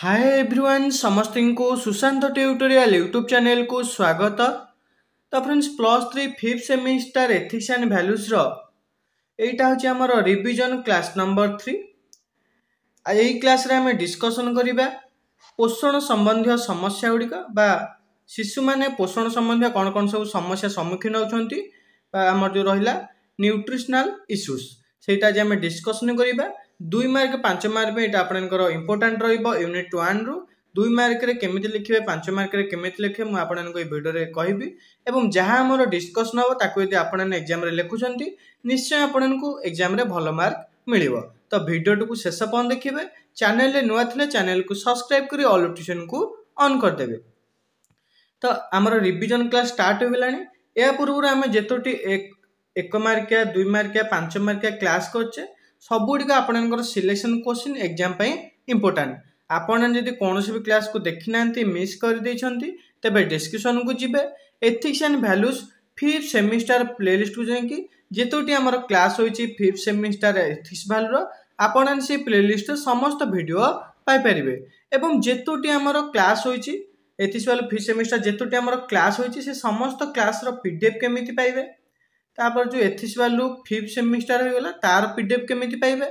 ହାଏ everyone ସମସ୍ତଙ୍କୁ Sushant tutorial YouTube ଚ୍ୟାନେଲକୁ ସ୍ୱାଗତ ତ friends plus three fifth semester ethics and ଭାଲ୍ୟୁଜ୍ର ଏଇଟା ହେଉଛି ଆମର ରିଭିଜନ୍ କ୍ଲାସ୍ ନମ୍ବର ଥ୍ରୀ ଏହି କ୍ଲାସ୍ରେ ଆମେ ଡିସ୍କସନ୍ କରିବା ପୋଷଣ ସମ୍ବନ୍ଧୀୟ ସମସ୍ୟା ଗୁଡ଼ିକ ବା ଶିଶୁମାନେ ପୋଷଣ ସମ୍ବନ୍ଧୀୟ କ'ଣ କ'ଣ ସବୁ ସମସ୍ୟା ସମ୍ମୁଖୀନ ହେଉଛନ୍ତି ବା ଆମର ଯେଉଁ ରହିଲା ନ୍ୟୁଟ୍ରିସନାଲ୍ ଇସ୍ୟୁସ୍ ସେଇଟା ଆଜି ଆମେ ଡିସ୍କସନ୍ କରିବା ଦୁଇ ମାର୍କ ପାଞ୍ଚ ମାର୍କ ପାଇଁ ଏଇଟା ଆପଣଙ୍କର ଇମ୍ପୋର୍ଟାଣ୍ଟ ରହିବ ୟୁନିଟ୍ ୱାନ୍ରୁ ଦୁଇ ମାର୍କରେ କେମିତି ଲେଖିବେ ପାଞ୍ଚ ମାର୍କରେ କେମିତି ଲେଖିବେ ମୁଁ ଆପଣଙ୍କୁ ଏଇ ଭିଡ଼ିଓରେ କହିବି ଏବଂ ଯାହା ଆମର ଡିସ୍କସନ୍ ହେବ ତାକୁ ଯଦି ଆପଣମାନେ ଏକ୍ଜାମ୍ରେ ଲେଖୁଛନ୍ତି ନିଶ୍ଚୟ ଆପଣଙ୍କୁ ଏକ୍ଜାମ୍ରେ ଭଲ ମାର୍କ ମିଳିବ ତ ଭିଡ଼ିଓଟିକୁ ଶେଷ ପର୍ଯ୍ୟନ୍ତ ଦେଖିବେ ଚ୍ୟାନେଲ୍ରେ ନୂଆ ଥିଲେ ଚ୍ୟାନେଲ୍କୁ ସବସ୍କ୍ରାଇବ୍ କରି ଅଲ୍ ନୋଟିଫିକେସନ୍କୁ ଅନ୍ କରିଦେବେ ତ ଆମର ରିଭିଜନ୍ କ୍ଲାସ୍ ଷ୍ଟାର୍ଟ ହୋଇଗଲାଣି ଏହା ପୂର୍ବରୁ ଆମେ ଯେତୋଟି ଏକ ମାର୍କିଆ ଦୁଇ ମାର୍କିଆ ପାଞ୍ଚ ମାର୍କିଆ କ୍ଲାସ୍ କରୁଛେ ସବୁଗୁଡ଼ିକ ଆପଣଙ୍କର ସିଲେକ୍ସନ୍ କୋଶ୍ଚିନ୍ ଏକ୍ଜାମ୍ ପାଇଁ ଇମ୍ପୋର୍ଟାଣ୍ଟ ଆପଣ ଯଦି କୌଣସି ବି କ୍ଲାସ୍କୁ ଦେଖିନାହାନ୍ତି ମିସ୍ କରିଦେଇଛନ୍ତି ତେବେ ଡିସ୍କ୍ରିପ୍ସନ୍କୁ ଯିବେ ethics and values fifth semester ପ୍ଲେଲିଷ୍ଟକୁ ଯାଇକି ଯେତୋଟି ଆମର କ୍ଲାସ୍ ହୋଇଛି ଫିଫ୍ଥ ସେମିଷ୍ଟାର ଏଥିକ୍ସ ଭାଲ୍ୟୁର ଆପଣ ସେ ପ୍ଲେଲିଷ୍ଟର ସମସ୍ତ ଭିଡ଼ିଓ ପାଇପାରିବେ ଏବଂ ଯେତୋଟି ଆମର କ୍ଲାସ୍ ହୋଇଛି ଏଥିକ୍ସ ଭ୍ୟାଲୁ ଫିଫ୍ଥ ସେମିଷ୍ଟାର ଯେତୋଟି ଆମର କ୍ଲାସ୍ ହୋଇଛି ସେ ସମସ୍ତ କ୍ଲାସ୍ର ପି ଡି ଏଫ୍ କେମିତି ପାଇବେ ତାପରେ ଯେଉଁ ଏଥିସ୍ ଭାଲ୍ୟୁ ଫିଫ୍ଥ ସେମିଷ୍ଟାର ହୋଇଗଲା ତା'ର ପି ଡି ଏଫ୍ କେମିତି ପାଇବେ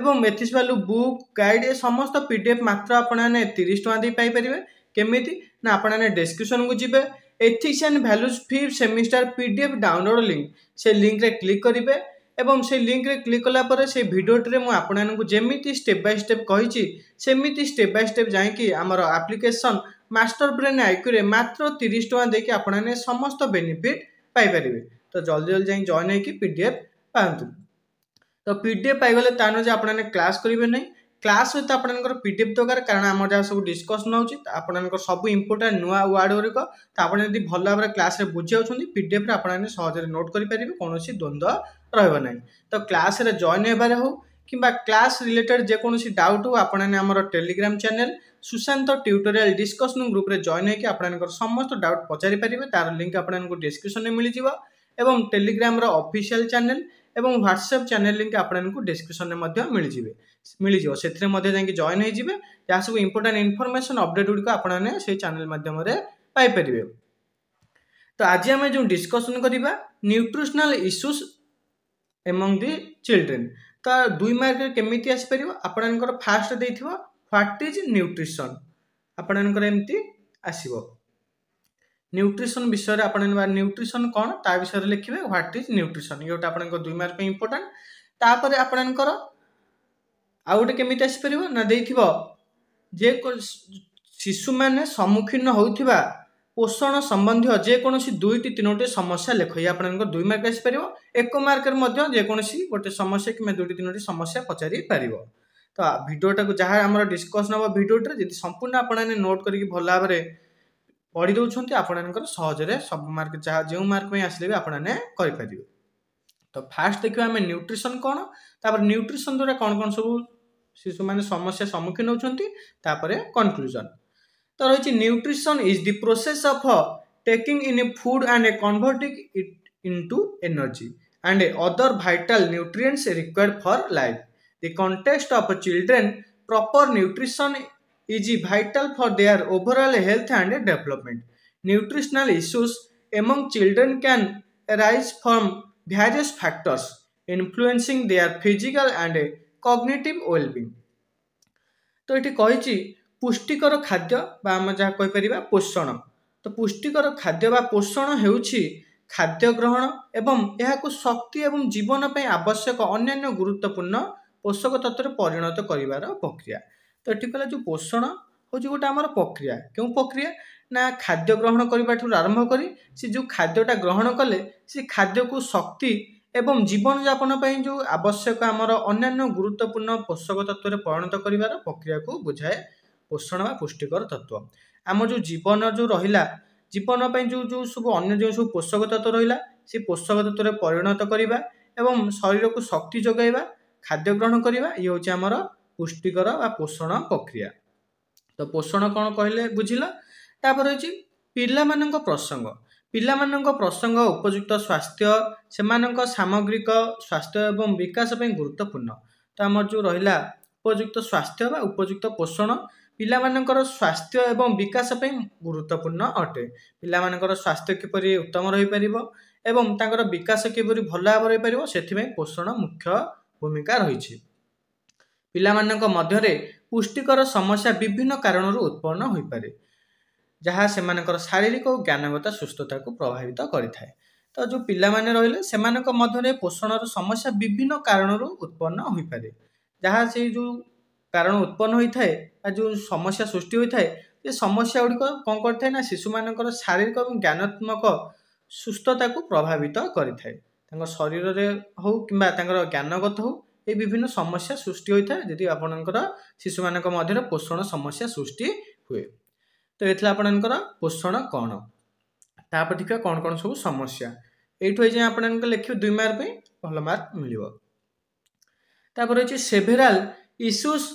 ଏବଂ ଏଥିସ୍ ଭାଲ୍ୟୁ ବୁକ୍ ଗାଇଡ଼ ଏ ସମସ୍ତ ପି ଡି ଏଫ୍ ମାତ୍ର ଆପଣମାନେ ତିରିଶ ଟଙ୍କା ଦେଇ ପାଇପାରିବେ କେମିତି ନା ଆପଣମାନେ ଡେସ୍କ୍ରିପସନକୁ ଯିବେ ethics and values fifth semester P D F download link ସେ ଲିଙ୍କରେ କ୍ଲିକ୍ କରିବେ ଏବଂ ସେ ଲିଙ୍କରେ କ୍ଲିକ୍ କଲା ପରେ ସେ ଭିଡ଼ିଓଟିରେ ମୁଁ ଆପଣମାନଙ୍କୁ ଯେମିତି ଷ୍ଟେପ୍ ବାଇ ଷ୍ଟେପ୍ କହିଛି ସେମିତି ଷ୍ଟେପ୍ ବାଇ ଷ୍ଟେପ୍ ଯାଇକି ଆମର ଆପ୍ଲିକେସନ୍ ମାଷ୍ଟର ବ୍ରେନ୍ ଆଇକ୍ୟୁରେ ମାତ୍ର ତିରିଶ ଟଙ୍କା ଦେଇକି ଆପଣମାନେ ସମସ୍ତ ବେନିଫିଟ୍ ପାଇପାରିବେ ତ ଜଲ୍ଦି ଜଲ୍ଦି ଯାଇ ଜଏନ୍ ହେଇକି ପି ଡି ଏଫ୍ ପାଆନ୍ତୁ ତ ପି ଡି ଏଫ୍ ପାଇଗଲେ ତା ନୁହେଁ ଯେ ଆପଣମାନେ କ୍ଲାସ୍ କରିବେ ନାହିଁ କ୍ଲାସ୍ ସହିତ ଆପଣଙ୍କର ପି ଡି ଏଫ୍ ଦରକାର କାରଣ ଆମର ଯାହା ସବୁ ଡିସ୍କସନ୍ ହେଉଛି ଆପଣଙ୍କର ସବୁ ଇମ୍ପୋର୍ଟାଣ୍ଟ ନୂଆ ୱାର୍ଡ଼ ଗୁଡ଼ିକ ତ ଆପଣ ଯଦି ଭଲ ଭାବରେ କ୍ଲାସ୍ରେ ବୁଝିଯାଉଛନ୍ତି ପି ଡି ଏଫ୍ରେ ଆପଣମାନେ ସହଜରେ ନୋଟ୍ କରିପାରିବେ କୌଣସି ଦ୍ୱନ୍ଦ୍ୱ ରହିବ ନାହିଁ ତ କ୍ଲାସ୍ରେ ଜଏନ୍ ହେବାରେ ହେଉ କିମ୍ବା କ୍ଲାସ୍ ରିଲେଟେଡ୍ ଯେକୌଣସି ଡାଉଟ୍ ହେଉ ଆପଣମାନେ ଆମର Telegram channel Sushant tutorial discussion ଗ୍ରୁପ୍ରେ ଜଏନ୍ ହୋଇକି ଆପଣଙ୍କର ସମସ୍ତ ଡାଉଟ୍ ପଚାରି ପାରିବେ ତା'ର ଲିଙ୍କ୍ ଆପଣଙ୍କୁ ଡିସ୍କ୍ରିପ୍ସନ୍ରେ ମିଳିଯିବ ଏବଂ ଟେଲିଗ୍ରାମର ଅଫିସିଆଲ ଚ୍ୟାନେଲ୍ ଏବଂ ହ୍ୱାଟ୍ସଆପ୍ ଚ୍ୟାନେଲ୍ ଲିଙ୍କ୍ ଆପଣଙ୍କୁ ଡେସ୍କ୍ରିପସନ୍ରେ ମଧ୍ୟ ମିଳିଯିବେ ମିଳିଯିବ ସେଥିରେ ମଧ୍ୟ ଯାଇକି ଜଏନ୍ ହେଇଯିବେ ଯାହା ସବୁ ଇମ୍ପୋର୍ଟାଣ୍ଟ ଇନଫର୍ମେସନ୍ ଅପଡ଼େଟ୍ ଗୁଡ଼ିକ ଆପଣମାନେ ସେଇ ଚ୍ୟାନେଲ୍ ମାଧ୍ୟମରେ ପାଇପାରିବେ ତ ଆଜି ଆମେ ଯେଉଁ ଡିସ୍କସନ୍ କରିବା nutritional issues among the children ତ ଦୁଇ ମାର୍କରେ କେମିତି ଆସିପାରିବ ଆପଣଙ୍କର ଫାଷ୍ଟ ଦେଇଥିବ ହ୍ୱାଟ୍ ଇଜ୍ ନ୍ୟୁଟ୍ରିସନ୍ ଆପଣଙ୍କର ଏମିତି ଆସିବ ନ୍ୟୁଟ୍ରିସନ୍ ବିଷୟରେ ଆପଣ ନ୍ୟୁଟ୍ରିସନ୍ କ'ଣ ତା ବିଷୟରେ ଲେଖିବେ ହ୍ୱାଟ ଇଜ୍ ନ୍ୟୁଟ୍ରିସନ୍ ଇଏଟା ଆପଣଙ୍କ ଦୁଇ ମାର୍କ ପାଇଁ ଇମ୍ପୋର୍ଟାଣ୍ଟ ତାପରେ ଆପଣଙ୍କର ଆଉ ଗୋଟେ କେମିତି ଆସିପାରିବ ନା ଦେଇଥିବ ଯେ ଶିଶୁମାନେ ସମ୍ମୁଖୀନ ହେଉଥିବା ପୋଷଣ ସମ୍ବନ୍ଧୀୟ ଯେକୌଣସି ଦୁଇଟି ତିନୋଟି ସମସ୍ୟା ଲେଖ ଇଏ ଆପଣଙ୍କ ଦୁଇ ମାର୍କ ଆସିପାରିବ ଏକ ମାର୍କରେ ମଧ୍ୟ ଯେକୌଣସି ଗୋଟେ ସମସ୍ୟା କିମ୍ବା ଦୁଇଟି ତିନୋଟି ସମସ୍ୟା ପଚାରି ପାରିବ ତ ଭିଡ଼ିଓଟାକୁ ଯାହା ଆମର ଡିସ୍କସନ୍ ହେବ ଭିଡ଼ିଓଟିରେ ଯଦି ସମ୍ପୂର୍ଣ୍ଣ ଆପଣମାନେ ନୋଟ୍ କରିକି ଭଲ ଭାବରେ ପଢ଼ି ଦେଉଛନ୍ତି ଆପଣମାନଙ୍କର ସହଜରେ ସବୁ ମାର୍କ ଯାହା ଯେଉଁ ମାର୍କ ପାଇଁ ଆସିଲେ ବି ଆପଣମାନେ କରିପାରିବେ ତ ଫାର୍ଷ୍ଟ ଦେଖିବା ଆମେ ନ୍ୟୁଟ୍ରିସନ୍ କ'ଣ ତାପରେ ନ୍ୟୁଟ୍ରିସନ୍ ଦ୍ୱାରା କ'ଣ କ'ଣ ସବୁ ଶିଶୁମାନେ ସମସ୍ୟା ସମ୍ମୁଖୀନ ହେଉଛନ୍ତି ତାପରେ କନକ୍ଲୁଜନ୍ ତ ରହିଛି nutrition is the process of taking in a food and a converting it into energy and a other vital nutrients required for life the context of children proper nutrition is vital for their overall health and development nutritional issues ଏବଂ children can rise from various factors influencing their physical and cognitive well being ତ ଏଠି କହିଛି ପୁଷ୍ଟିକର ଖାଦ୍ୟ ବା ଆମେ ଯାହା କହିପାରିବା ପୋଷଣ ତ ପୁଷ୍ଟିକର ଖାଦ୍ୟ ବା ପୋଷଣ ହେଉଛି ଖାଦ୍ୟ ଗ୍ରହଣ ଏବଂ ଏହାକୁ ଶକ୍ତି ଏବଂ ଜୀବନ ପାଇଁ ଆବଶ୍ୟକ ଅନ୍ୟାନ୍ୟ ଗୁରୁତ୍ୱପୂର୍ଣ୍ଣ ପୋଷକ ତତ୍ତ୍ୱରେ ପରିଣତ କରିବାର ପ୍ରକ୍ରିୟା ତ ଏଠି କହିଲା ଯେଉଁ ପୋଷଣ ହେଉଛି ଗୋଟେ ଆମର ପ୍ରକ୍ରିୟା କେଉଁ ପ୍ରକ୍ରିୟା ନା ଖାଦ୍ୟ ଗ୍ରହଣ କରିବାଠାରୁ ଆରମ୍ଭ କରି ସେ ଯେଉଁ ଖାଦ୍ୟଟା ଗ୍ରହଣ କଲେ ସେ ଖାଦ୍ୟକୁ ଶକ୍ତି ଏବଂ ଜୀବନଯାପନ ପାଇଁ ଯେଉଁ ଆବଶ୍ୟକ ଆମର ଅନ୍ୟାନ୍ୟ ଗୁରୁତ୍ୱପୂର୍ଣ୍ଣ ପୋଷକ ତତ୍ତ୍ୱରେ ପରିଣତ କରିବାର ପ୍ରକ୍ରିୟାକୁ ବୁଝାଏ ପୋଷଣ ବା ପୁଷ୍ଟିକର ତତ୍ତ୍ୱ ଆମ ଯେଉଁ ଜୀବନ ଯେଉଁ ରହିଲା ଜୀବନ ପାଇଁ ଯେଉଁ ଯେଉଁ ସବୁ ଅନ୍ୟ ଯେଉଁ ସବୁ ପୋଷକ ତତ୍ତ୍ୱ ରହିଲା ସେ ପୋଷକ ତତ୍ତ୍ୱରେ ପରିଣତ କରିବା ଏବଂ ଶରୀରକୁ ଶକ୍ତି ଯୋଗାଇବା ଖାଦ୍ୟ ଗ୍ରହଣ କରିବା ଇଏ ହେଉଛି ଆମର ପୁଷ୍ଟିକର ବା ପୋଷଣ ପ୍ରକ୍ରିୟା ତ ପୋଷଣ କ'ଣ କହିଲେ ବୁଝିଲା ତାପରେ ହେଉଛି ପିଲାମାନଙ୍କ ପ୍ରସଙ୍ଗ ପିଲାମାନଙ୍କ ପ୍ରସଙ୍ଗ ଉପଯୁକ୍ତ ସ୍ୱାସ୍ଥ୍ୟ ସେମାନଙ୍କ ସାମଗ୍ରିକ ସ୍ୱାସ୍ଥ୍ୟ ଏବଂ ବିକାଶ ପାଇଁ ଗୁରୁତ୍ୱପୂର୍ଣ୍ଣ ତ ଆମର ଯେଉଁ ରହିଲା ଉପଯୁକ୍ତ ସ୍ୱାସ୍ଥ୍ୟ ବା ଉପଯୁକ୍ତ ପୋଷଣ ପିଲାମାନଙ୍କର ସ୍ୱାସ୍ଥ୍ୟ ଏବଂ ବିକାଶ ପାଇଁ ଗୁରୁତ୍ୱପୂର୍ଣ୍ଣ ଅଟେ ପିଲାମାନଙ୍କର ସ୍ୱାସ୍ଥ୍ୟ କିପରି ଉତ୍ତମ ରହିପାରିବ ଏବଂ ତାଙ୍କର ବିକାଶ କିପରି ଭଲ ଭାବରେ ହୋଇପାରିବ ସେଥିପାଇଁ ପୋଷଣ ମୁଖ୍ୟ ଭୂମିକା ରହିଛି ପିଲାମାନଙ୍କ ମଧ୍ୟରେ ପୁଷ୍ଟିକର ସମସ୍ୟା ବିଭିନ୍ନ କାରଣରୁ ଉତ୍ପନ୍ନ ହୋଇପାରେ ଯାହା ସେମାନଙ୍କର ଶାରୀରିକ ଓ ଜ୍ଞାନଗତ ସୁସ୍ଥତାକୁ ପ୍ରଭାବିତ କରିଥାଏ ତ ଯେଉଁ ପିଲାମାନେ ରହିଲେ ସେମାନଙ୍କ ମଧ୍ୟରେ ପୋଷଣର ସମସ୍ୟା ବିଭିନ୍ନ କାରଣରୁ ଉତ୍ପନ୍ନ ହୋଇପାରେ ଯାହା ସେଇ ଯେଉଁ କାରଣ ଉତ୍ପନ୍ନ ହୋଇଥାଏ ବା ଯେଉଁ ସମସ୍ୟା ସୃଷ୍ଟି ହୋଇଥାଏ ସେ ସମସ୍ୟା ଗୁଡ଼ିକ କ'ଣ କରିଥାଏ ନା ଶିଶୁମାନଙ୍କର ଶାରୀରିକ ଏବଂ ଜ୍ଞାନାତ୍ମକ ସୁସ୍ଥତାକୁ ପ୍ରଭାବିତ କରିଥାଏ ତାଙ୍କ ଶରୀରରେ ହେଉ କିମ୍ବା ତାଙ୍କର ଜ୍ଞାନଗତ ହେଉ এই ବିଭିନ୍ନ ସମସ୍ୟା ସୃଷ୍ଟି ହୋଇଥାଏ ଯଦି ଆପଣଙ୍କର ଶିଶୁମାନଙ୍କ ମଧ୍ୟରେ ପୋଷଣ ସମସ୍ୟା ସୃଷ୍ଟି ହୁଏ ତ ଏଥିଲା ଆପଣଙ୍କର ପୋଷଣ କ'ଣ ତାପରେ ଦେଖିବା କ'ଣ କ'ଣ ସବୁ ସମସ୍ୟା ଏଇଠୁ ହେଇଯାଏ ଆପଣଙ୍କ ଲେଖିବେ ଦୁଇ ମାର୍କ ପାଇଁ ଭଲ ମାର୍କ ମିଳିବ ତାପରେ ହେଉଛି several issues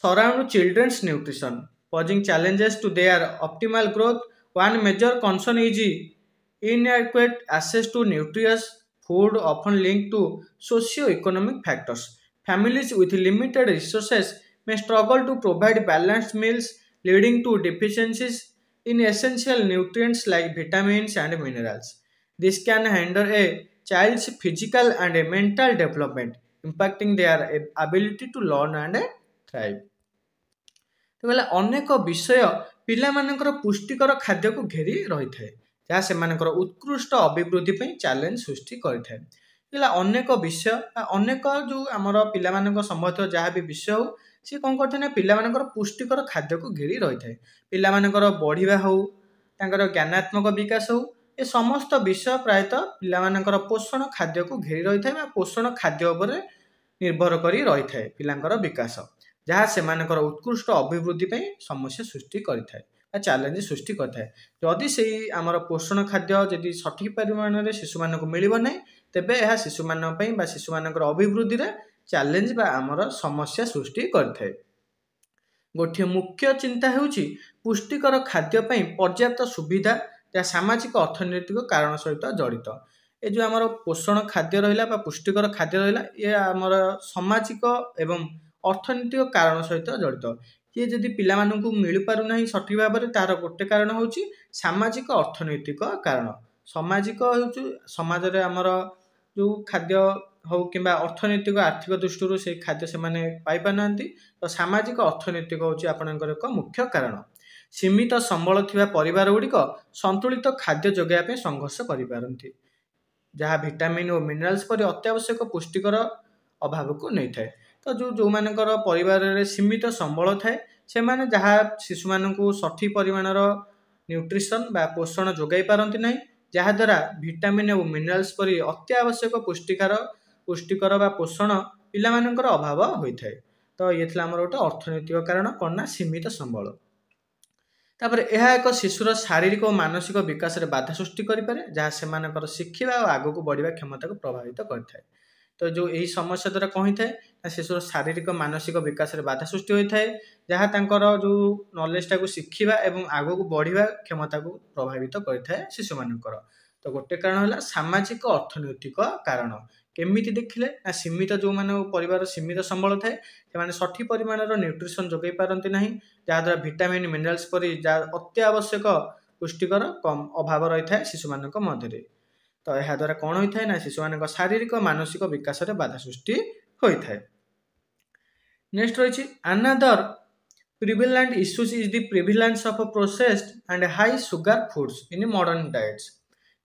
surround children's nutrition posing challenges to their optimal growth one major concern is inadequate access to nutrients food often linked to socio economic factors families with limited resources may struggle to provide balanced meals leading to deficiencies in essential nutrients like vitamins and minerals this can hinder a child's physical and mental development impacting their ability to learn and thrive तो बोले अनेक विषय पिला पुष्टिकर खाद्य को घेरी रही है ଯାହା ସେମାନଙ୍କର ଉତ୍କୃଷ୍ଟ ଅଭିବୃଦ୍ଧି ପାଇଁ ଚ୍ୟାଲେଞ୍ଜ ସୃଷ୍ଟି କରିଥାଏ ପିଲା ଅନେକ ବିଷୟ ବା ଅନେକ ଯେଉଁ ଆମର ପିଲାମାନଙ୍କ ସମ୍ବନ୍ଧୀୟ ଯାହା ବି ବିଷୟ ହେଉ ସିଏ କ'ଣ କରିଥାଏ ନା ପିଲାମାନଙ୍କର ପୁଷ୍ଟିକର ଖାଦ୍ୟକୁ ଘେରି ରହିଥାଏ ପିଲାମାନଙ୍କର ବଢ଼ିବା ହେଉ ତାଙ୍କର ଜ୍ଞାନାତ୍ମକ ବିକାଶ ହେଉ ଏ ସମସ୍ତ ବିଷୟ ପ୍ରାୟତଃ ପିଲାମାନଙ୍କର ପୋଷଣ ଖାଦ୍ୟକୁ ଘେରି ରହିଥାଏ ବା ପୋଷଣ ଖାଦ୍ୟ ଉପରେ ନିର୍ଭର କରି ରହିଥାଏ ପିଲାଙ୍କର ବିକାଶ ଯାହା ସେମାନଙ୍କର ଉତ୍କୃଷ୍ଟ ଅଭିବୃଦ୍ଧି ପାଇଁ ସମସ୍ୟା ସୃଷ୍ଟି କରିଥାଏ ଚ୍ୟାଲେଞ୍ଜ ସୃଷ୍ଟି କରିଥାଏ ଯଦି ସେଇ ଆମର ପୋଷଣ ଖାଦ୍ୟ ଯଦି ସଠିକ୍ ପରିମାଣରେ ଶିଶୁମାନଙ୍କୁ ମିଳିବ ନାହିଁ ତେବେ ଏହା ଶିଶୁମାନଙ୍କ ପାଇଁ ବା ଶିଶୁମାନଙ୍କର ଅଭିବୃଦ୍ଧିରେ ଚ୍ୟାଲେଞ୍ଜ ବା ଆମର ସମସ୍ୟା ସୃଷ୍ଟି କରିଥାଏ ଗୋଟିଏ ମୁଖ୍ୟ ଚିନ୍ତା ହେଉଛି ପୁଷ୍ଟିକର ଖାଦ୍ୟ ପାଇଁ ପର୍ଯ୍ୟାପ୍ତ ସୁବିଧା ଯାହା ସାମାଜିକ ଅର୍ଥନୈତିକ କାରଣ ସହିତ ଜଡ଼ିତ ଏ ଯେଉଁ ଆମର ପୋଷଣ ଖାଦ୍ୟ ରହିଲା ବା ପୁଷ୍ଟିକର ଖାଦ୍ୟ ରହିଲା ଏ ଆମର ସାମାଜିକ ଏବଂ ଅର୍ଥନୈତିକ କାରଣ ସହିତ ଜଡ଼ିତ ଇଏ ଯଦି ପିଲାମାନଙ୍କୁ ମିଳିପାରୁନାହିଁ ସଠିକ୍ ଭାବରେ ତାର ଗୋଟେ କାରଣ ହେଉଛି ସାମାଜିକ ଅର୍ଥନୈତିକ କାରଣ ସାମାଜିକ ହେଉଛି ସମାଜରେ ଆମର ଯେଉଁ ଖାଦ୍ୟ ହେଉ କିମ୍ବା ଅର୍ଥନୈତିକ ଆର୍ଥିକ ଦୃଷ୍ଟିରୁ ସେ ଖାଦ୍ୟ ସେମାନେ ପାଇପାରୁନାହାନ୍ତି ତ ସାମାଜିକ ଅର୍ଥନୈତିକ ହେଉଛି ଆପଣଙ୍କର ଏକ ମୁଖ୍ୟ କାରଣ ସୀମିତ ସମ୍ବଳ ଥିବା ପରିବାର ଗୁଡ଼ିକ ସନ୍ତୁଳିତ ଖାଦ୍ୟ ଯୋଗାଇବା ପାଇଁ ସଂଘର୍ଷ କରିପାରନ୍ତି ଯାହା ଭିଟାମିନ୍ ଓ ମିନେରାଲ୍ସ ପରି ଅତ୍ୟାବଶ୍ୟକ ପୁଷ୍ଟିକର ଅଭାବକୁ ନେଇଥାଏ ଯେଉଁ ଯେଉଁମାନଙ୍କର ପରିବାରରେ ସୀମିତ ସମ୍ବଳ ଥାଏ ସେମାନେ ଯାହା ଶିଶୁମାନଙ୍କୁ ସଠିକ୍ ପରିମାଣର ନ୍ୟୁଟ୍ରିସନ୍ ବା ପୋଷଣ ଯୋଗାଇ ପାରନ୍ତି ନାହିଁ ଯାହାଦ୍ୱାରା ଭିଟାମିନ୍ ଏବଂ ମିନେରାଲ୍ସ ପରି ଅତ୍ୟାବଶ୍ୟକ ପୁଷ୍ଟିକର ପୁଷ୍ଟିକର ବା ପୋଷଣ ପିଲାମାନଙ୍କର ଅଭାବ ହୋଇଥାଏ ତ ଇଏ ଥିଲା ଆମର ଗୋଟେ ଅର୍ଥନୈତିକ କାରଣ କ'ଣ ନା ସୀମିତ ସମ୍ବଳ ତାପରେ ଏହା ଏକ ଶିଶୁର ଶାରୀରିକ ଓ ମାନସିକ ବିକାଶରେ ବାଧା ସୃଷ୍ଟି କରିପାରେ ଯାହା ସେମାନଙ୍କର ଶିଖିବା ଓ ଆଗକୁ ବଢ଼ିବା କ୍ଷମତାକୁ ପ୍ରଭାବିତ କରିଥାଏ ତ ଯେଉଁ ଏହି ସମସ୍ୟା ଦ୍ୱାରା କ'ଣ ହୋଇଥାଏ ନା ଶିଶୁର ଶାରୀରିକ ମାନସିକ ବିକାଶରେ ବାଧା ସୃଷ୍ଟି ହୋଇଥାଏ ଯାହା ତାଙ୍କର ଯେଉଁ ନଲେଜଟାକୁ ଶିଖିବା ଏବଂ ଆଗକୁ ବଢ଼ିବା କ୍ଷମତାକୁ ପ୍ରଭାବିତ କରିଥାଏ ଶିଶୁମାନଙ୍କର ତ ଗୋଟେ କାରଣ ହେଲା ସାମାଜିକ ଅର୍ଥନୈତିକ କାରଣ କେମିତି ଦେଖିଲେ ନା ସୀମିତ ଯେଉଁମାନେ ପରିବାର ସୀମିତ ସମ୍ବଳ ଥାଏ ସେମାନେ ସଠିକ୍ ପରିମାଣର ନ୍ୟୁଟ୍ରିସନ୍ ଯୋଗାଇ ପାରନ୍ତି ନାହିଁ ଯାହାଦ୍ୱାରା ଭିଟାମିନ୍ ମିନେରାଲ୍ସ ପରି ଯାହା ଅତ୍ୟାବଶ୍ୟକ ପୁଷ୍ଟିକର କମ୍ ଅଭାବ ରହିଥାଏ ଶିଶୁମାନଙ୍କ ମଧ୍ୟରେ ତ ଏହାଦ୍ୱାରା କ'ଣ ହୋଇଥାଏ ନା ଶିଶୁମାନଙ୍କ ଶାରୀରିକ ମାନସିକ ବିକାଶରେ ବାଧା ସୃଷ୍ଟି ହୋଇଥାଏ ନେକ୍ସଟ ରହିଛି another prevalent issues is the prevalence of processed and high sugar foods in modern diets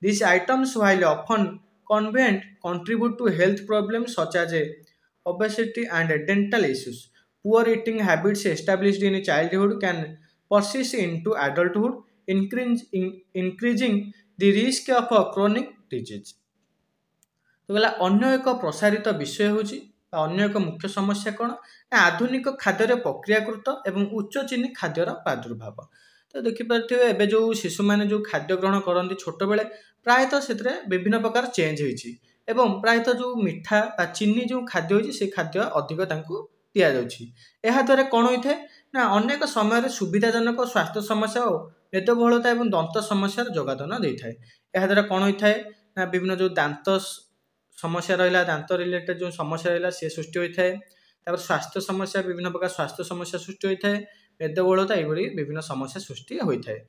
this items while often convent contribute to health problems such as obesity and dental issues. Poor eating habits established in childhood can persist into adulthood, increase, in, increasing the risk of chronic disease ତ ଗଲା ଅନ୍ୟ ଏକ ପ୍ରସାରିତ ବିଷୟ ହେଉଛି ବା ଅନ୍ୟ ଏକ ମୁଖ୍ୟ ସମସ୍ୟା କ'ଣ ନା ଆଧୁନିକ ଖାଦ୍ୟରେ ପ୍ରକ୍ରିୟାକୃତ ଏବଂ ଉଚ୍ଚ ଚିନି ଖାଦ୍ୟର ପ୍ରାଦୁର୍ଭାବ ତ ଦେଖିପାରୁଥିବେ ଏବେ ଯେଉଁ ଶିଶୁମାନେ ଯେଉଁ ଖାଦ୍ୟ ଗ୍ରହଣ କରନ୍ତି ଛୋଟବେଳେ ପ୍ରାୟତଃ ସେଥିରେ ବିଭିନ୍ନ ପ୍ରକାର ଚେଞ୍ଜ ହେଇଛି ଏବଂ ପ୍ରାୟତଃ ଯେଉଁ ମିଠା ବା ଚିନି ଯେଉଁ ଖାଦ୍ୟ ହେଉଛି ସେ ଖାଦ୍ୟ ଅଧିକ ତାଙ୍କୁ ଦିଆଯାଉଛି ଏହାଦ୍ୱାରା କ'ଣ ହୋଇଥାଏ ନା ଅନେକ ସମୟରେ ସୁବିଧାଜନକ ସ୍ୱାସ୍ଥ୍ୟ ସମସ୍ୟା ଓ ମେଦବହୁଳତା ଏବଂ ଦନ୍ତ ସମସ୍ୟାର ଯୋଗଦାନ ଦେଇଥାଏ ଏହାଦ୍ୱାରା କ'ଣ ହୋଇଥାଏ ବିଭିନ୍ନ ଯେଉଁ ଦାନ୍ତ ସମସ୍ୟା ରହିଲା ଦାନ୍ତ ରିଲେଟେଡ଼୍ ଯେଉଁ ସମସ୍ୟା ରହିଲା ସେ ସୃଷ୍ଟି ହୋଇଥାଏ ତା'ପରେ ସ୍ୱାସ୍ଥ୍ୟ ସମସ୍ୟା ବିଭିନ୍ନ ପ୍ରକାର ସ୍ୱାସ୍ଥ୍ୟ ସମସ୍ୟା ସୃଷ୍ଟି ହୋଇଥାଏ ମେଦବହୁଳତା ଏହିଭଳି ବିଭିନ୍ନ ସମସ୍ୟା ସୃଷ୍ଟି ହୋଇଥାଏ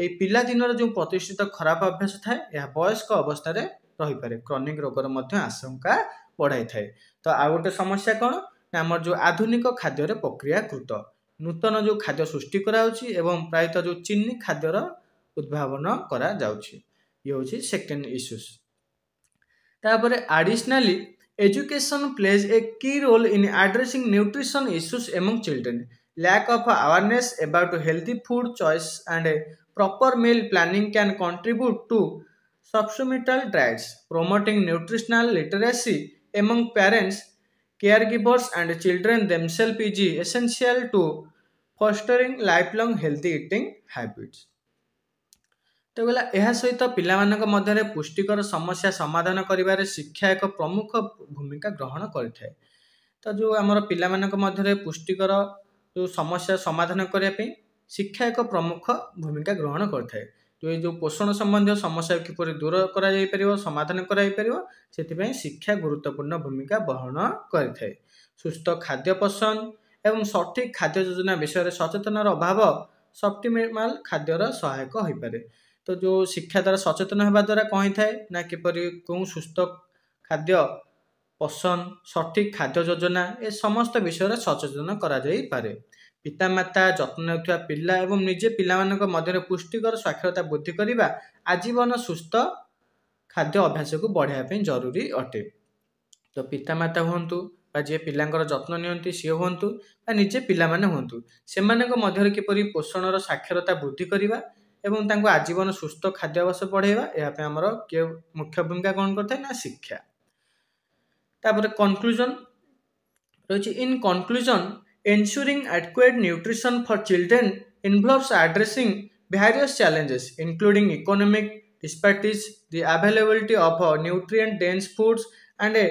ଏହି ପିଲାଦିନର ଯେଉଁ ପ୍ରତିଷ୍ଠିତ ଖରାପ ଅଭ୍ୟାସ ଥାଏ ଏହା ବୟସ୍କ ଅବସ୍ଥାରେ ରହିପାରେ କ୍ରନିକ୍ ରୋଗର ମଧ୍ୟ ଆଶଙ୍କା ବଢ଼ାଇଥାଏ ତ ଆଉ ଗୋଟେ ସମସ୍ୟା କ'ଣ ନା ଆମର ଯେଉଁ ଆଧୁନିକ ଖାଦ୍ୟରେ ପ୍ରକ୍ରିୟାକୃତ ନୂତନ ଯେଉଁ ଖାଦ୍ୟ ସୃଷ୍ଟି କରାଯାଉଛି ଏବଂ ପ୍ରାୟତଃ ଯେଉଁ ଚିନି ଖାଦ୍ୟର ଉଦ୍ଭାବନ କରାଯାଉଛି ये हूँ सेकेंड इश्यूज तापर आडिशनाली education plays a key role in addressing nutrition issues among children lack of awareness about healthy food choice and a proper meal planning can contribute to suboptimal diets promoting nutritional literacy among parents caregivers and children themselves is essential to fostering lifelong healthy eating habits ତେଗଲା ଏହା ସହିତ ପିଲାମାନଙ୍କ ମଧ୍ୟରେ ପୁଷ୍ଟିକର ସମସ୍ୟା ସମାଧାନ କରିବାରେ ଶିକ୍ଷା ଏକ ପ୍ରମୁଖ ଭୂମିକା ଗ୍ରହଣ କରିଥାଏ ତ ଯେଉଁ ଆମର ପିଲାମାନଙ୍କ ମଧ୍ୟରେ ପୁଷ୍ଟିକର ଯେଉଁ ସମସ୍ୟା ସମାଧାନ କରିବା ପାଇଁ ଶିକ୍ଷା ଏକ ପ୍ରମୁଖ ଭୂମିକା ଗ୍ରହଣ କରିଥାଏ ଯେଉଁ ଯେଉଁ ପୋଷଣ ସମ୍ବନ୍ଧୀୟ ସମସ୍ୟା କିପରି ଦୂର କରାଯାଇପାରିବ ସମାଧାନ କରାଯାଇପାରିବ ସେଥିପାଇଁ ଶିକ୍ଷା ଗୁରୁତ୍ୱପୂର୍ଣ୍ଣ ଭୂମିକା ବହନ କରିଥାଏ ସୁସ୍ଥ ଖାଦ୍ୟ ପୋଷଣ ଏବଂ ସଠିକ୍ ଖାଦ୍ୟ ଯୋଜନା ବିଷୟରେ ସଚେତନର ଅଭାବ ସପ୍ଟିମିମାଲ୍ ଖାଦ୍ୟର ସହାୟକ ହୋଇପାରେ ତ ଯେଉଁ ଶିକ୍ଷା ଦ୍ୱାରା ସଚେତନ ହେବା ଦ୍ୱାରା କ'ଣ ହେଇଥାଏ ନା କିପରି କେଉଁ ସୁସ୍ଥ ଖାଦ୍ୟ ପସନ୍ଦ ସଠିକ୍ ଖାଦ୍ୟ ଯୋଜନା ଏ ସମସ୍ତ ବିଷୟରେ ସଚେତନ କରାଯାଇପାରେ ପିତାମାତା ଯତ୍ନ ନେଉଥିବା ପିଲା ଏବଂ ନିଜେ ପିଲାମାନଙ୍କ ମଧ୍ୟରେ ପୁଷ୍ଟିକର ସ୍ୱାକ୍ଷରତା ବୃଦ୍ଧି କରିବା ଆଜୀବନ ସୁସ୍ଥ ଖାଦ୍ୟ ଅଭ୍ୟାସକୁ ବଢ଼ାଇବା ପାଇଁ ଜରୁରୀ ଅଟେ ତ ପିତାମାତା ହୁଅନ୍ତୁ ବା ଯିଏ ପିଲାଙ୍କର ଯତ୍ନ ନିଅନ୍ତି ସିଏ ହୁଅନ୍ତୁ ବା ନିଜେ ପିଲାମାନେ ହୁଅନ୍ତୁ ସେମାନଙ୍କ ମଧ୍ୟରେ କିପରି ପୋଷଣର ସାକ୍ଷରତା ବୃଦ୍ଧି କରିବା ଏବଂ ତାଙ୍କୁ ଆଜୀବନ ସୁସ୍ଥ ଖାଦ୍ୟାଭ୍ୟାସ ବଢ଼ାଇବା ଏହା ପାଇଁ ଆମର କିଏ ମୁଖ୍ୟ ଭୂମିକା କ'ଣ କରିଥାଏ ନା ଶିକ୍ଷା ତାପରେ କନକ୍ଲୁଜନ୍ ରହିଛି in conclusion ensuring adequate nutrition for children involves addressing various challenges including economic disparities, the availability of nutrient-dense foods, and a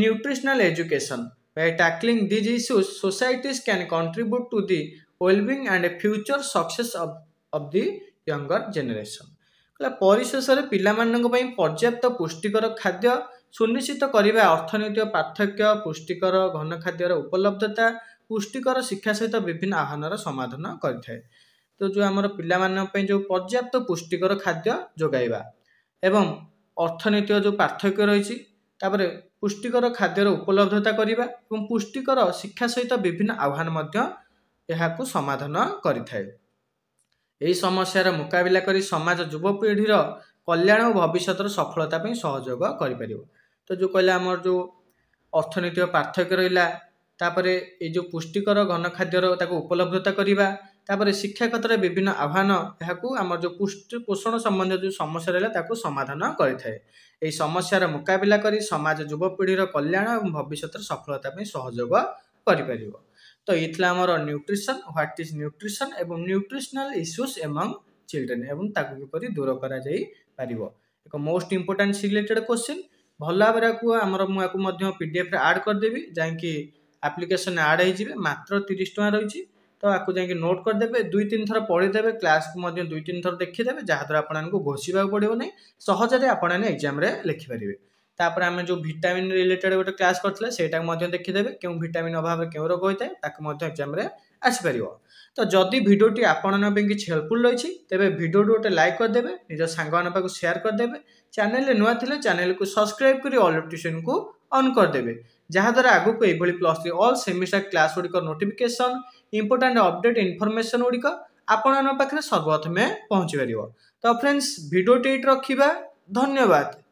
nutritional education. By tackling these issues, societies can contribute to the well-being and future success of, of the younger generation କହିଲା ପରିଶେଷରେ ପିଲାମାନଙ୍କ ପାଇଁ ପର୍ଯ୍ୟାପ୍ତ ପୁଷ୍ଟିକର ଖାଦ୍ୟ ସୁନିଶ୍ଚିତ କରିବା ଅର୍ଥନୈତିକ ପାର୍ଥକ୍ୟ ପୁଷ୍ଟିକର ଘନ ଖାଦ୍ୟର ଉପଲବ୍ଧତା ପୁଷ୍ଟିକର ଶିକ୍ଷା ସହିତ ବିଭିନ୍ନ ଆହ୍ୱାନର ସମାଧାନ କରିଥାଏ ତ ଯେଉଁ ଆମର ପିଲାମାନଙ୍କ ପାଇଁ ଯେଉଁ ପର୍ଯ୍ୟାପ୍ତ ପୁଷ୍ଟିକର ଖାଦ୍ୟ ଯୋଗାଇବା ଏବଂ ଅର୍ଥନୈତିକ ଯେଉଁ ପାର୍ଥକ୍ୟ ରହିଛି ତାପରେ ପୁଷ୍ଟିକର ଖାଦ୍ୟର ଉପଲବ୍ଧତା କରିବା ଏବଂ ପୁଷ୍ଟିକର ଶିକ୍ଷା ସହିତ ବିଭିନ୍ନ ଆହ୍ୱାନ ମଧ୍ୟ ଏହାକୁ ସମାଧାନ କରିଥାଏ ଏହି ସମସ୍ୟାର ମୁକାବିଲା କରି ସମାଜ ଯୁବପିଢ଼ିର କଲ୍ୟାଣ ଓ ଭବିଷ୍ୟତର ସଫଳତା ପାଇଁ ସହଯୋଗ କରିପାରିବ ତ ଯେଉଁ କହିଲେ ଆମର ଯେଉଁ ଅର୍ଥନୈତିକ ପାର୍ଥକ୍ୟ ରହିଲା ତାପରେ ଏଇ ଯେଉଁ ପୁଷ୍ଟିକର ଘନ ଖାଦ୍ୟର ତାକୁ ଉପଲବ୍ଧତା କରିବା ତାପରେ ଶିକ୍ଷା କ୍ଷେତ୍ରରେ ବିଭିନ୍ନ ଆହ୍ୱାନ ଏହାକୁ ଆମର ଯେଉଁ ପୁଷ୍ଟି ପୋଷଣ ସମ୍ବନ୍ଧୀୟ ଯେଉଁ ସମସ୍ୟା ରହିଲା ତାକୁ ସମାଧାନ କରିଥାଏ ଏହି ସମସ୍ୟାର ମୁକାବିଲା କରି ସମାଜ ଯୁବପିଢ଼ିର କଲ୍ୟାଣ ଏବଂ ଭବିଷ୍ୟତର ସଫଳତା ପାଇଁ ସହଯୋଗ କରିପାରିବ তো এই ଥିଲା ଆମର ନ୍ୟୁଟ୍ରିସନ୍ ହ୍ୱାଟ୍ ଇଜ୍ ନ୍ୟୁଟ୍ରିସନ୍ ଏବଂ ନ୍ୟୁଟ୍ରିସନାଲ୍ ଇସ୍ୟୁଜ୍ ଏମଙ୍ଗ୍ ଚିଲଡ୍ରେନ୍ ଏବଂ ତାକୁ କିପରି ଦୂର କରାଯାଇ ପାରିବ ଏକ ମୋଷ୍ଟ ଇମ୍ପୋର୍ଟାଣ୍ଟ ରିଲେଟେଡ୍ କୋଶ୍ଚିନ୍ ଭଲ ଭାବରେ ଆକୁ ଆମର ମୁଁ ଆକୁ ମଧ୍ୟ ପିଡିଏଫ୍ରେ ଆଡ଼୍ କରିଦେବି ଯାଇକି ଆପ୍ଲିକେସନ୍ ଆଡ଼୍ ହେଇଯିବେ ମାତ୍ର ତିରିଶ ଟଙ୍କା ରହିଛି ତ ଆକୁ ଯାଇକି ନୋଟ୍ କରିଦେବେ ଦୁଇ ତିନି ଥର ପଢ଼ିଦେବେ କ୍ଲାସ୍କୁ ମଧ୍ୟ ଦୁଇ ତିନି ଥର ଦେଖିଦେବେ ଯାହାଦ୍ୱାରା ଆପଣଙ୍କୁ ଘୋଷିବାକୁ ପଡ଼ିବ ନାହିଁ ସହଜରେ ଆପଣମାନେ ଏକ୍ଜାମ୍ରେ ଲେଖିପାରିବେ ତାପରେ ଆମେ ଯେଉଁ ଭିଟାମିନ୍ ରିଲେଟେଡ଼୍ ଗୋଟେ କ୍ଲାସ୍ କରିଥିଲେ ସେଇଟାକୁ ମଧ୍ୟ ଦେଖିଦେବେ କେଉଁ ଭିଟାମିନ୍ ଅଭାବରେ କେଉଁ ରୋଗ ହୋଇଥାଏ ତାକୁ ମଧ୍ୟ ଏକ୍ଜାମ୍ରେ ଆସିପାରିବ ତ ଯଦି ଭିଡ଼ିଓଟି ଆପଣଙ୍କ ପାଇଁ କିଛି ହେଲ୍ପଫୁଲ୍ ରହିଛି ତେବେ ଭିଡ଼ିଓଟି ଗୋଟେ ଲାଇକ୍ କରିଦେବେ ନିଜ ସାଙ୍ଗମାନଙ୍କ ପାଖକୁ ସେୟାର କରିଦେବେ ଚ୍ୟାନେଲ୍ରେ ନୂଆ ଥିଲେ ଚ୍ୟାନେଲ୍କୁ ସବସ୍କ୍ରାଇବ୍ କରି ଅଲ୍ ନୋଟିଫିକେସନ୍କୁ ଅନ୍ କରିଦେବେ ଯାହାଦ୍ୱାରା ଆଗକୁ ଏଇଭଳି plus three all semester class ଗୁଡ଼ିକର ନୋଟିଫିକେସନ୍ ଇମ୍ପୋର୍ଟାଣ୍ଟ ଅପଡ଼େଟ୍ ଇନଫର୍ମେସନ୍ ଗୁଡ଼ିକ ଆପଣଙ୍କ ପାଖରେ ସର୍ବପ୍ରଥମେ ପହଞ୍ଚିପାରିବ ତ ଫ୍ରେଣ୍ଡସ୍ ଭିଡ଼ିଓଟି ଏଇଠି ରଖିବା ଧନ୍ୟବାଦ